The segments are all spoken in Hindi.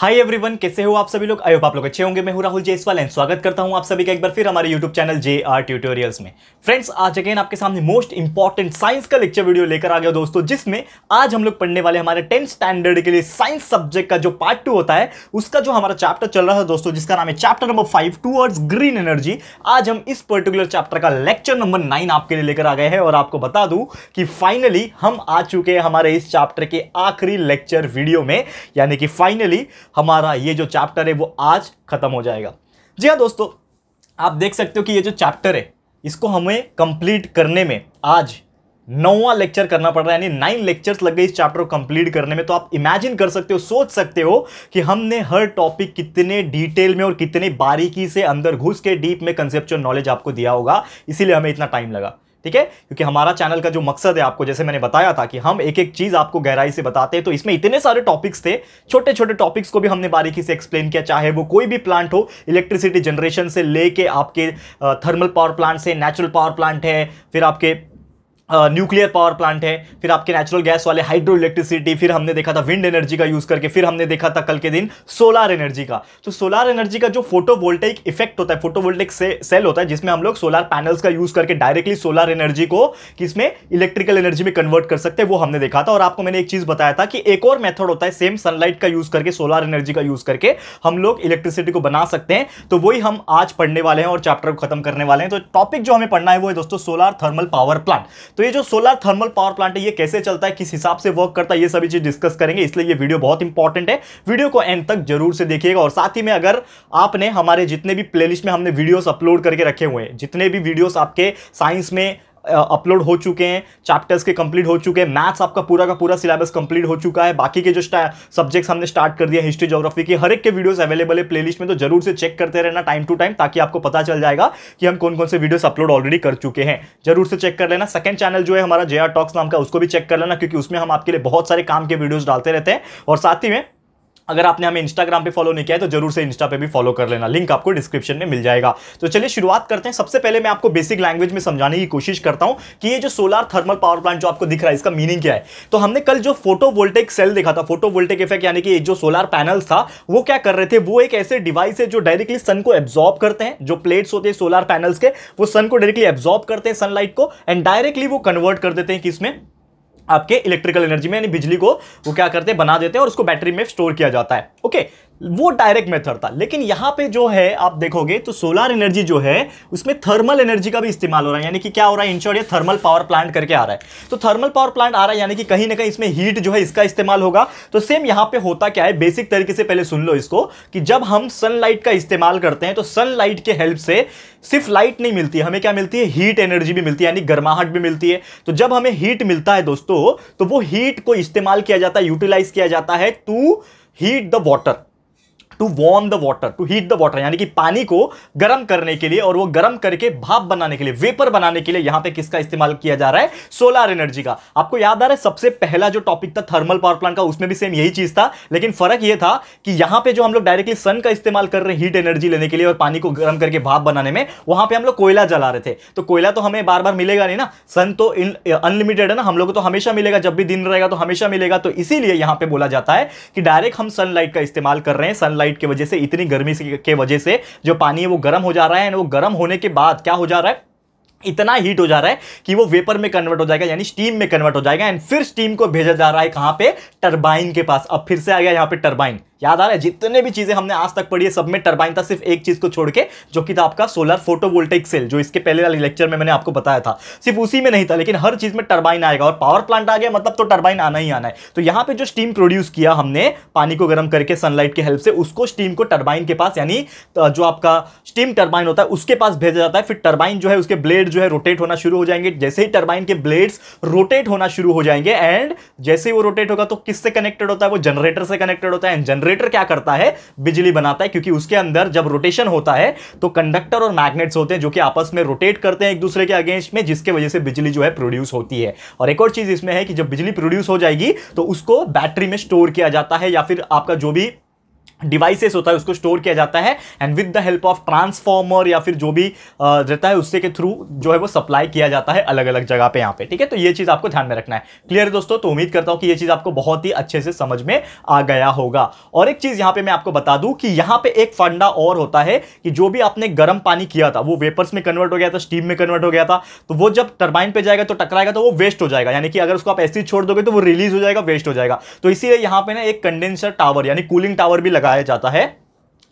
हाय एवरीवन कैसे हो आप सभी लोग आयो आप लोग अच्छे होंगे मैं हूं राहुल जयसवाल एंड स्वागत करता हूं आप सभी का एक बार फिर हमारे YouTube channel J R tutorials में फ्रेंड्स आज अगेन आपके सामने मोस्ट इंपॉर्टेंट साइंस का लेक्चर वीडियो लेकर आ गया दोस्तों जिसमें आज हम लोग पढ़ने वाले हमारे टेंथ स्टैंडर्ड के लिए साइंस सब्जेक्ट का जो पार्ट टू होता है उसका जो हमारा चैप्टर चल रहा था दोस्तों जिसका नाम है chapter number five to green energy आज हम इस पर्टिकुलर चैप्टर का लेक्चर नंबर नाइन आपके लिए लेकर आ गए हैं और आपको बता दूं कि फाइनली हम आ चुके हैं हमारे इस चैप्टर के आखिरी लेक्चर वीडियो में यानी कि फाइनली हमारा ये जो चैप्टर है वो आज ख़त्म हो जाएगा जी हाँ दोस्तों आप देख सकते हो कि ये जो चैप्टर है इसको हमें कंप्लीट करने में आज नौवा लेक्चर करना पड़ रहा है यानी नाइन लेक्चर्स लग गए इस चैप्टर को कंप्लीट करने में तो आप इमेजिन कर सकते हो सोच सकते हो कि हमने हर टॉपिक कितने डिटेल में और कितने बारीकी से अंदर घुस के डीप में कंसेप्चुअल नॉलेज आपको दिया होगा इसीलिए हमें इतना टाइम लगा ठीक है क्योंकि हमारा चैनल का जो मकसद है आपको जैसे मैंने बताया था कि हम एक एक चीज़ आपको गहराई से बताते हैं तो इसमें इतने सारे टॉपिक्स थे छोटे छोटे टॉपिक्स को भी हमने बारीकी से एक्सप्लेन किया चाहे वो कोई भी प्लांट हो इलेक्ट्रिसिटी जनरेशन से लेके आपके थर्मल पावर प्लांट से नेचुरल पावर प्लांट है फिर आपके न्यूक्लियर पावर प्लांट है फिर आपके नेचुरल गैस वाले हाइड्रो इलेक्ट्रिसिटी फिर हमने देखा था विंड एनर्जी का यूज़ करके फिर हमने देखा था कल के दिन सोलार एनर्जी का तो सोलार एनर्जी का जो फोटोवोल्टेक इफेक्ट होता है फोटोवोल्टेक से, सेल होता है जिसमें हम लोग सोलार पैनल्स का यूज़ करके डायरेक्टली सोलार एनर्जी को किसमें इलेक्ट्रिकल एनर्जी में कन्वर्ट कर सकते हैं वो हमने देखा था और आपको मैंने एक चीज़ बताया था कि एक और मेथड होता है सेम सनलाइट का यूज़ करके सोलार एनर्जी का यूज़ करके हम लोग इलेक्ट्रिसिटी को बना सकते हैं तो वही हम आज पढ़ने वाले हैं और चैप्टर को खत्म करने वाले हैं तो टॉपिक जो हमें पढ़ना है वो है दोस्तों सोलार थर्मल पावर प्लांट तो ये जो सोलर थर्मल पावर प्लांट है ये कैसे चलता है किस हिसाब से वर्क करता है ये सभी चीज डिस्कस करेंगे इसलिए ये वीडियो बहुत इंपॉर्टेंट है वीडियो को एंड तक जरूर से देखिएगा और साथ ही में अगर आपने हमारे जितने भी प्लेलिस्ट में हमने वीडियोस अपलोड करके रखे हुए हैं जितने भी वीडियोस आपके साइंस में अपलोड हो चुके हैं चैप्टर्स के कंप्लीट हो चुके हैं मैथ्स आपका पूरा का पूरा सिलेबस कंप्लीट हो चुका है बाकी के जो सब्जेक्ट्स हमने स्टार्ट कर दिया हिस्ट्री जोग्राफी के हर एक के वीडियोस अवेलेबल है प्लेलिस्ट में तो जरूर से चेक करते रहना टाइम टू टाइम ताकि आपको पता चल जाएगा कि हम कौन कौन से वीडियोस अपलोड ऑलरेडी कर चुके हैं जरूर से चेक कर लेना सेकंड चैनल जो है हमारा जे टॉक्स नाम का उसको भी चेक कर लेना क्योंकि उसमें हम आपके लिए बहुत सारे काम के वीडियोज डालते रहते हैं और साथ ही में अगर आपने हमें इंस्टाग्राम पे फॉलो नहीं किया है तो जरूर से इंस्टा पे भी फॉलो कर लेना लिंक आपको डिस्क्रिप्शन में मिल जाएगा तो चलिए शुरुआत करते हैं सबसे पहले मैं आपको बेसिक लैंग्वेज में समझाने की कोशिश करता हूं कि ये जो सोलर थर्मल पावर प्लांट जो आपको दिख रहा है इसका मीनिंग क्या है तो हमने कल जो फोटो सेल देखा था फोटो इफेक्ट यानी कि जो सोलर पैनल था वो क्या कर रहे थे वो एक ऐसे डिवाइस है जो डायरेक्टली सन को एब्जॉर्ब करते हैं जो प्लेट्स होते हैं सोलर पैनल्स के वो सन को डायरेक्टली एब्जॉर्ब करते हैं सनलाइट को एंड डायरेक्टली वो कन्वर्ट कर देते हैं किसमें आपके इलेक्ट्रिकल एनर्जी में यानी बिजली को वो क्या करते हैं बना देते हैं और उसको बैटरी में स्टोर किया जाता है ओके वो डायरेक्ट मेथड था लेकिन यहाँ पे जो है आप देखोगे तो सोलर एनर्जी जो है उसमें थर्मल एनर्जी का भी इस्तेमाल हो रहा है यानी कि क्या हो रहा है इंश्योर ये थर्मल पावर प्लांट करके आ रहा है तो थर्मल पावर प्लांट आ रहा है यानी कि कहीं ना कहीं इसमें हीट जो है इसका इस्तेमाल होगा तो सेम यहाँ पे होता क्या है बेसिक तरीके से पहले सुन लो इसको कि जब हम सनलाइट का इस्तेमाल करते हैं तो सनलाइट के हेल्प से सिर्फ लाइट नहीं मिलती हमें क्या मिलती है हीट एनर्जी भी मिलती है यानी गर्माहट भी मिलती है तो जब हमें हीट मिलता है दोस्तों तो वो हीट को इस्तेमाल किया जाता है यूटिलाइज किया जाता है to heat the water to warm the water to heat the water यानी कि पानी को गर्म करने के लिए और वो गर्म करके भाप बनाने के लिए वेपर बनाने के लिए यहां पे किसका इस्तेमाल किया जा रहा है सोलर एनर्जी का आपको याद आ रहा है सबसे पहला जो टॉपिक था थर्मल पावर प्लांट का उसमें भी सेम यही चीज था लेकिन फर्क यह था कि यहां पर जो हम लोग डायरेक्टली सन का इस्तेमाल कर रहे हैं हीट एनर्जी लेने के लिए और पानी को गर्म करके भाप बनाने में वहां पर हम लोग कोयला जला रहे थे तो कोयला तो हमें बार बार मिलेगा नहीं ना सन तो अनलिमिटेड है ना हम लोग तो हमेशा मिलेगा जब भी दिन रहेगा तो हमेशा मिलेगा तो इसीलिए यहां पर बोला जाता है कि डायरेक्ट हम सनलाइट का इस्तेमाल कर रहे हैं सनलाइट लाइट की वजह से इतनी गर्मी के वजह से जो पानी है वो गर्म हो जा रहा है एंड वो गर्म होने के बाद क्या हो जा रहा है इतना हीट हो जा रहा है कि वो वेपर में कन्वर्ट हो जाएगा यानी स्टीम में कन्वर्ट हो जाएगा एंड फिर स्टीम को भेजा जा रहा है कहाँ पे टरबाइन के पास अब फिर से आ गया यहाँ पे टर्बाइन याद आ रहा है जितने भी चीज़ें हमने आज तक पढ़ी है सब में टर्बाइन था सिर्फ एक चीज़ को छोड़ के जो कि था आपका सोलर फोटोवोल्टेक सेल जो इसके पहले वाले लेक्चर में मैंने आपको बताया था सिर्फ उसी में नहीं था लेकिन हर चीज़ में टर्बाइन आएगा और पावर प्लांट आ गया मतलब तो टर्बाइन आना ही आना है तो यहाँ पर जो स्टीम प्रोड्यूस किया हमने पानी को गर्म करके सनलाइट की हेल्प से उसको स्टीम को टर्बाइन के पास यानी जो आपका स्टीम टर्बाइन होता है उसके पास भेजा जाता है फिर टर्बाइन जो है उसके ब्लेड जो है रोटेट होना शुरू हो जाएंगे जैसे ही टर्बाइन के ब्लेड्स रोटेट होना शुरू हो जाएंगे एंड जैसे ही वो रोटेट होगा तो किससे कनेक्टेड होता है वो जनरेटर से कनेक्टेड होता है एंड जनरेटर क्या करता है बिजली बनाता है क्योंकि उसके अंदर जब रोटेशन होता है तो कंडक्टर और मैग्नेट्स होते हैं जो कि आपस में रोटेट करते हैं एक दूसरे के अगेंस्ट में जिसके वजह से बिजली जो है प्रोड्यूस होती है और एक और चीज इसमें है कि जब बिजली प्रोड्यूस हो जाएगी तो उसको बैटरी में स्टोर किया जाता है या फिर आपका जो भी डिवाइसेस होता है उसको स्टोर किया जाता है and with the help of transformer या फिर जो भी रहता है उससे के थ्रू जो है वो सप्लाई किया जाता है अलग अलग जगह पे यहाँ पे ठीक है तो ये चीज़ आपको ध्यान में रखना है क्लियर है दोस्तों तो उम्मीद करता हूँ कि ये चीज़ आपको बहुत ही अच्छे से समझ में आ गया होगा और एक चीज़ यहाँ पे मैं आपको बता दूँ कि यहाँ पे एक फंडा और होता है कि जो भी आपने गर्म पानी किया था वो वेपर्स में कन्वर्ट हो गया था स्टीम में कन्वर्ट हो गया था तो वो जब टर्बाइन पर जाएगा तो टकराएगा तो वो वेस्ट हो जाएगा यानी कि अगर उसको आप ऐसे छोड़ दोगे तो वो रिलीज हो जाएगा वेस्ट हो जाएगा तो इसीलिए यहाँ पे ना एक कंडेंसर टावर यानी कूलिंग टावर भी लगा लगाया जाता है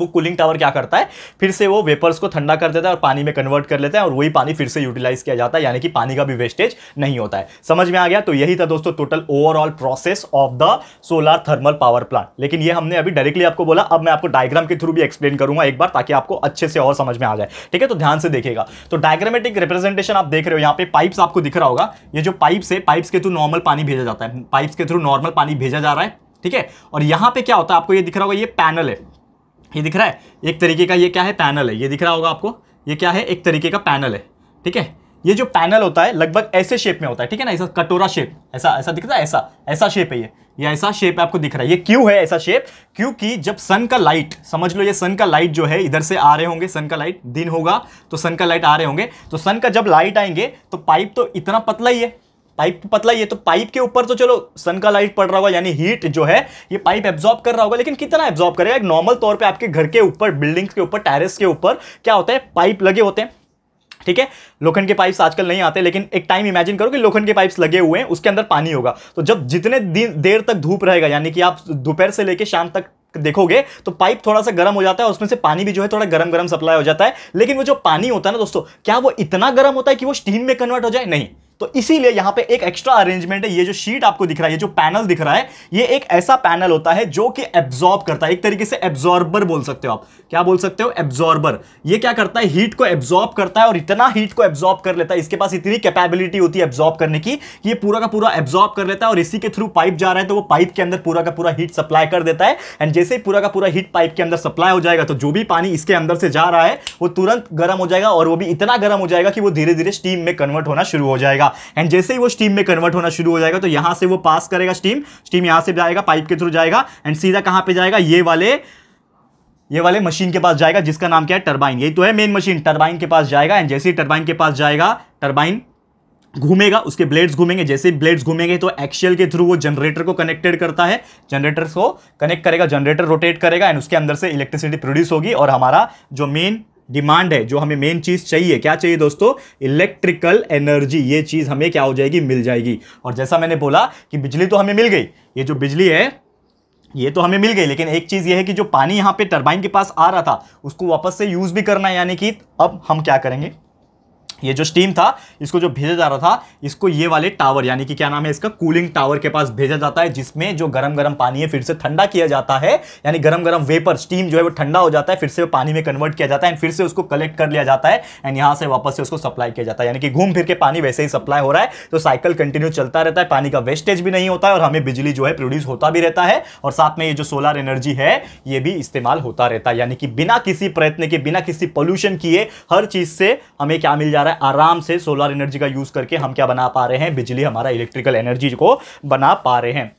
वो कूलिंग टावर क्या करता है फिर से वो वेपर्स को ठंडा कर देता है और पानी में कन्वर्ट कर लेता है और वही पानी फिर से यूटिलाइज किया जाता है यानी कि पानी का भी वेस्टेज नहीं होता है समझ में आ गया तो यही था दोस्तों total overall process of the solar thermal power plant लेकिन ये हमने अभी डायरेक्टली आपको बोला अब मैं आपको डायग्राम के थ्रू भी एक्सप्लेन करूंगा एक बार ताकि आपको अच्छे से और समझ में आ जाए ठीक है तो ध्यान से देखेगा तो डायग्रामेटिक रिप्रेजेंटेशन आप देख रहे हो यहाँ पे पाइप्स आपको दिख रहा होगा ये जो पाइप्स है पाइप्स के थ्रू नॉर्मल पानी भेजा जाता है पाइप्स के थ्रू नॉर्मल पानी भेजा जा रहा है ठीक है और यहाँ पे क्या होता है आपको ये दिख रहा होगा ये पैनल है ये दिख रहा है एक तरीके का ये क्या है पैनल है ये दिख रहा होगा आपको ये क्या है एक तरीके का पैनल है ठीक है ये जो पैनल होता है लगभग ऐसे शेप में होता है ठीक है ना ऐसा कटोरा शेप ऐसा ऐसा दिख रहा है ऐसा ऐसा शेप है ये ये ऐसा शेप आपको दिख रहा है ये क्यों है ऐसा शेप क्योंकि जब सन का लाइट समझ लो ये सन का लाइट जो है इधर से आ रहे होंगे सन का लाइट दिन होगा तो सन का लाइट आ रहे होंगे तो सन का जब लाइट आएंगे तो पाइप तो इतना पतला ही है पाइप पतला ये तो पाइप के ऊपर तो चलो सन का लाइट पड़ रहा होगा यानी हीट जो है ये पाइप एब्जॉर्ब कर रहा होगा लेकिन कितना एब्जॉर्ब करेगा एक नॉर्मल तौर पे आपके घर के ऊपर बिल्डिंग्स के ऊपर टेरेस के ऊपर क्या होता है पाइप लगे होते हैं ठीक है लोखंड के पाइप्स आजकल नहीं आते लेकिन एक टाइम इमेजिन करो कि लोखंड के पाइप्स लगे हुए हैं उसके अंदर पानी होगा तो जब जितने दिन देर तक धूप रहेगा यानी कि आप दोपहर से लेकर शाम तक देखोगे तो पाइप थोड़ा सा गर्म हो जाता है और उसमें से पानी भी जो है थोड़ा गर्म गर्म सप्लाई हो जाता है लेकिन वो जो पानी होता है ना दोस्तों क्या वो इतना गर्म होता है कि वो स्टीम में कन्वर्ट हो जाए नहीं तो इसीलिए यहां पे एक एक्स्ट्रा अरेंजमेंट है ये जो शीट आपको दिख रहा है ये जो पैनल दिख रहा है ये एक ऐसा पैनल होता है जो कि एब्जॉर्ब करता है एक तरीके से एब्जॉर्बर बोल सकते हो आप क्या बोल सकते हो एब्जॉर्बर ये क्या करता है हीट को एब्जॉर्ब करता है और इतना हीट को एब्जॉर्ब कर लेता है इसके पास इतनी कैपेबिलिटी होती है एब्जॉर्ब करने की कि ये पूरा का पूरा एब्जॉर्ब कर लेता है और इसी के थ्रू पाइप जा रहा है तो वो पाइप के अंदर पूरा का पूरा हीट सप्लाई कर देता है एंड जैसे ही पूरा का पूरा हीट पाइप के अंदर सप्लाई हो जाएगा तो जो भी पानी इसके अंदर से जा रहा है वो तुरंत गर्म हो जाएगा और वो भी इतना गर्म हो जाएगा कि वो धीरे धीरे स्टीम में कन्वर्ट होना शुरू हो जाएगा जाएगा एंड जैसे ही वो स्टीम में कन्वर्ट होना शुरू हो जाएगा तो यहां से वो पास करेगा स्टीम स्टीम यहां से जाएगा पाइप के थ्रू जाएगा एंड सीधा कहां पर जाएगा ये वाले ये वाले मशीन के पास जाएगा जिसका नाम क्या है टर्बाइन यही तो है मेन मशीन टर्बाइन के पास जाएगा एंड जैसे ही टर्बाइन के पास जाएगा टर्बाइन घूमेगा उसके ब्लेड्स घूमेंगे जैसे ब्लेड्स घूमेंगे तो एक्शियल के थ्रू वो जनरेटर को कनेक्टेड करता है जनरेटर को कनेक्ट करेगा जनरेटर रोटेट करेगा एंड उसके अंदर से इलेक्ट्रिसिटी प्रोड्यूस होगी और हमारा जो मेन डिमांड है जो हमें मेन चीज़ चाहिए क्या चाहिए दोस्तों इलेक्ट्रिकल एनर्जी ये चीज़ हमें क्या हो जाएगी मिल जाएगी और जैसा मैंने बोला कि बिजली तो हमें मिल गई ये जो बिजली है ये तो हमें मिल गई लेकिन एक चीज़ ये है कि जो पानी यहाँ पे टरबाइन के पास आ रहा था उसको वापस से यूज़ भी करना है यानी कि अब हम क्या करेंगे ये जो स्टीम था इसको जो भेजा जा रहा था इसको ये वाले टावर यानी कि क्या नाम है इसका कूलिंग टावर के पास भेजा जाता है जिसमें जो गरम गरम पानी है फिर से ठंडा किया जाता है यानी गरम गरम वेपर स्टीम जो है वो ठंडा हो जाता है फिर से पानी में कन्वर्ट किया जाता है एंड फिर से उसको कलेक्ट कर लिया जाता है एंड यहाँ से वापस से उसको सप्लाई किया जाता है यानी कि घूम फिर के पानी वैसे ही सप्लाई हो रहा है तो साइकिल कंटिन्यू चलता रहता है पानी का वेस्टेज भी नहीं होता है और हमें बिजली जो है प्रोड्यूस होता भी रहता है और साथ में ये जो सोलर एनर्जी है ये भी इस्तेमाल होता रहता है यानी कि बिना किसी प्रयत्न के बिना किसी पॉल्यूशन किए हर चीज से हमें क्या मिल जा रहा है रहा है आराम से सोलर एनर्जी का यूज़ करके हम क्या बना पा रहे हैं बिजली हमारा इलेक्ट्रिकल एनर्जी को बना पा रहे हैं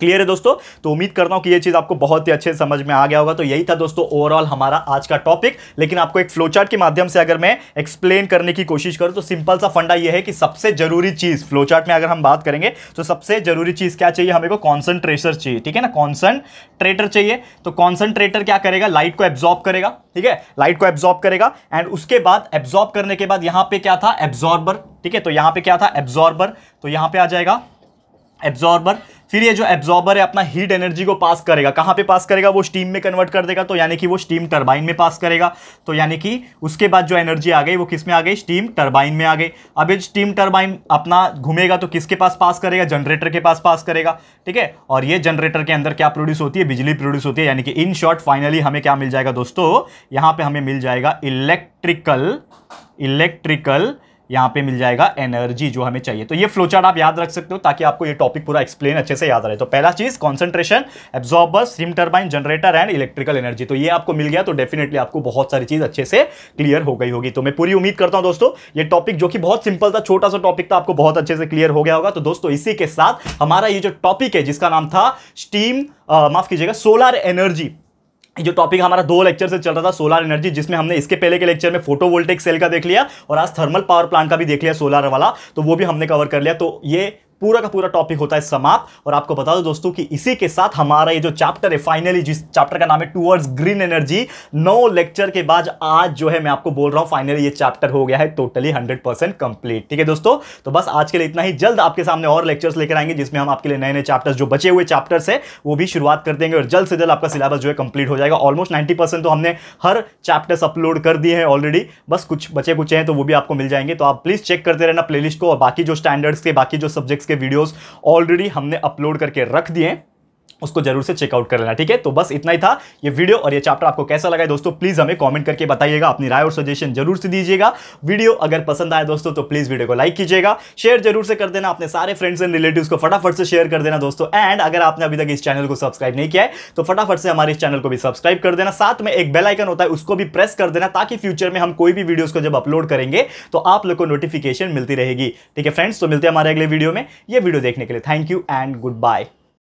क्लियर है दोस्तों तो उम्मीद करता हूं कि ये चीज़ आपको बहुत ही अच्छे समझ में आ गया होगा तो यही था दोस्तों ओवरऑल हमारा आज का टॉपिक लेकिन आपको एक फ्लोचार्ट के माध्यम से अगर मैं एक्सप्लेन करने की कोशिश करूं तो सिंपल सा फंडा यह है कि सबसे जरूरी चीज़ फ्लोचार्ट में अगर हम बात करेंगे तो सबसे जरूरी चीज़ क्या चाहिए हमें कॉन्सेंट्रेटर चाहिए ठीक है ना कॉन्सेंट्रेटर चाहिए तो कॉन्सेंट्रेटर क्या करेगा लाइट को एब्जॉर्ब करेगा ठीक है लाइट को एब्जॉर्ब करेगा एंड उसके बाद एब्जॉर्ब करने के बाद यहाँ पे क्या था एब्जॉर्बर ठीक है तो यहाँ पे क्या था एब्जॉर्बर तो यहां पर आ जाएगा एब्जॉर्बर फिर ये जो एब्जॉर्बर है अपना हीट एनर्जी को पास करेगा कहाँ पे पास करेगा वो स्टीम में कन्वर्ट कर देगा तो यानी कि वो स्टीम टर्बाइन में पास करेगा तो यानी कि उसके बाद जो एनर्जी आ गई वो किस में आ गई स्टीम टर्बाइन में आ गई अब ये स्टीम टर्बाइन अपना घूमेगा तो किसके पास पास करेगा जनरेटर के पास पास करेगा ठीक है और ये जनरेटर के अंदर क्या प्रोड्यूस होती है बिजली प्रोड्यूस होती है यानी कि इन शॉर्ट फाइनली हमें क्या मिल जाएगा दोस्तों यहाँ पर हमें मिल जाएगा इलेक्ट्रिकल इलेक्ट्रिकल यहाँ पे मिल जाएगा एनर्जी जो हमें चाहिए तो ये फ्लोचार्ट आप याद रख सकते हो ताकि आपको ये टॉपिक पूरा एक्सप्लेन अच्छे से याद रहे तो पहला चीज concentration absorber steam turbine generator and electrical energy तो ये आपको मिल गया तो डेफिनेटली आपको बहुत सारी चीज अच्छे से क्लियर हो गई होगी तो मैं पूरी उम्मीद करता हूँ दोस्तों ये टॉपिक जो कि बहुत सिंपल था छोटा सा टॉपिक था आपको बहुत अच्छे से क्लियर हो गया होगा तो दोस्तों इसी के साथ हमारा ये जो टॉपिक है जिसका नाम था स्टीम माफ कीजिएगा सोलर एनर्जी जो टॉपिक हमारा दो लेक्चर से चल रहा था सोलर एनर्जी जिसमें हमने इसके पहले के लेक्चर में फोटोवोल्टिक सेल का देख लिया और आज थर्मल पावर प्लांट का भी देख लिया सोलर वाला तो वो भी हमने कवर कर लिया तो ये पूरा का पूरा टॉपिक होता है समाप्त और आपको बता दो दोस्तों कि इसी के साथ हमारा ये जो चैप्टर है फाइनली जिस चैप्टर का नाम है टूवर्ड्स ग्रीन एनर्जी नौ लेक्चर के बाद आज जो है मैं आपको बोल रहा हूँ फाइनली ये चैप्टर हो गया है टोटली हंड्रेड परसेंट कंप्लीट ठीक है दोस्तों तो बस आज के लिए इतना ही जल्द आपके सामने और लेक्चर्स लेकर आएंगे जिसमें हम आपके लिए नए नए चैप्टर्स जो बचे हुए चैप्टर्स है वो भी शुरुआत कर देंगे और जल्द से जल्द आपका सिलेबस जो है कंप्लीट हो जाएगा ऑलमोस्ट नाइन्टी तो हमने हर चैप्टर्स अपलोड कर दिए हैं ऑलरेडी बस कुछ बचे कुछ हैं तो वो भी आपको मिल जाएंगे तो आप प्लीज़ चेक करते रहना प्लेलिस्ट को और बाकी जो स्टैंडर्ड्स के बाकी जो सब्जेक्ट्स के वीडियोस ऑलरेडी हमने अपलोड करके रख दिए उसको जरूर से चेकआउट कर लेना ठीक है तो बस इतना ही था ये वीडियो और ये चैप्टर आपको कैसा लगा है दोस्तों प्लीज़ हमें कमेंट करके बताइएगा अपनी राय और सजेशन जरूर से दीजिएगा वीडियो अगर पसंद आए दोस्तों तो प्लीज़ वीडियो को लाइक कीजिएगा शेयर जरूर से कर देना अपने सारे फ्रेंड्स एंड रिलेटिव को फटाफट से शेयर कर देना दोस्तों एंड अगर आपने अभी तक इस चैनल को सब्सक्राइब नहीं किया है तो फटाफट से हमारे इस चैनल को भी सब्सक्राइब कर देना साथ में एक बेल आइकन होता है उसको भी प्रेस कर देना ताकि फ्यूचर में हम कोई भी वीडियो को जब अपलोड करेंगे तो आप लोग को नोटिफिकेशन मिलती रहेगी ठीक है फ्रेंड्स तो मिलते हैं हमारे अगले वीडियो में ये वीडियो देखने के लिए thank you and good bye